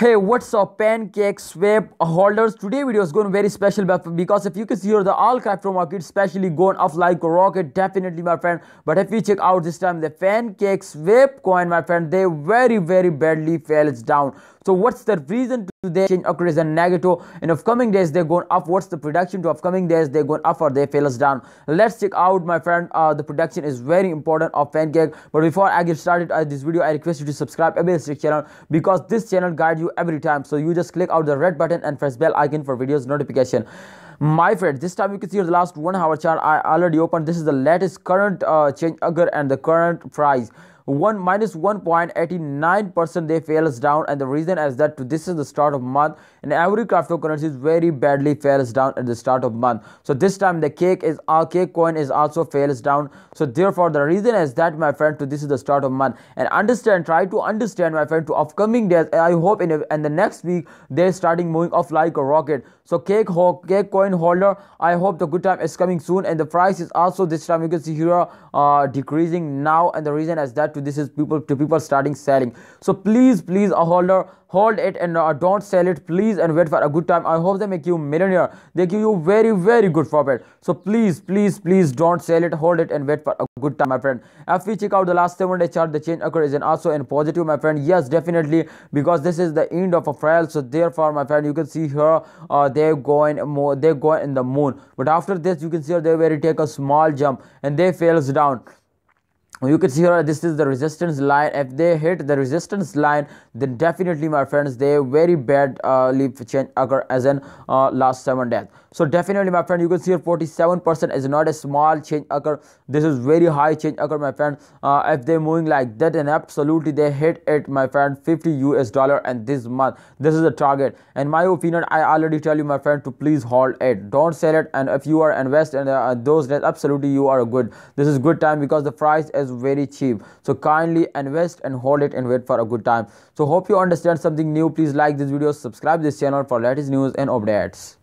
hey what's up Pancake Swap holders today video is going very special because if you can see here the all crypto market especially going off like a rocket definitely my friend but if you check out this time the Pancake Swap coin my friend they very very badly fell down so what's the reason to the change occurs in negative? In upcoming days, they're going up. What's the production to upcoming days? They're going up or they fail us down. Let's check out, my friend. Uh, the production is very important of pancake. But before I get started uh, this video, I request you to subscribe ABS channel because this channel guide you every time. So you just click out the red button and press bell icon for videos notification my friend this time you can see the last one hour chart i already opened this is the latest current uh, change occur and the current price 1 minus 1.89 percent they fails down and the reason is that this is the start of month and every cryptocurrency very badly fails down at the start of month so this time the cake is our cake coin is also fails down so therefore the reason is that my friend to this is the start of month and understand try to understand my friend to upcoming days i hope in, in the next week they're starting moving off like a rocket so cake ho cake coin holder i hope the good time is coming soon and the price is also this time you can see here uh, decreasing now and the reason is that to this is people to people starting selling so please please a holder hold it and uh, don't sell it please and wait for a good time i hope they make you millionaire they give you very very good profit so please please please don't sell it hold it and wait for a good time my friend if we check out the last seven day chart the change occurs in also in positive my friend yes definitely because this is the end of a trial so therefore my friend you can see here uh, they're going more they're going in the moon but after this you can see they very take a small jump and they fails down you can see here this is the resistance line if they hit the resistance line then definitely my friends they very bad uh, leaf change occur as in uh, last seven days so definitely my friend you can see here 47 percent is not a small change occur this is very high change occur my friend uh, if they're moving like that and absolutely they hit it my friend 50 us dollar and this month this is the target and my opinion i already tell you my friend to please hold it don't sell it and if you are invest in uh, those days absolutely you are good this is good time because the price is is very cheap so kindly invest and hold it and wait for a good time so hope you understand something new please like this video subscribe this channel for latest news and updates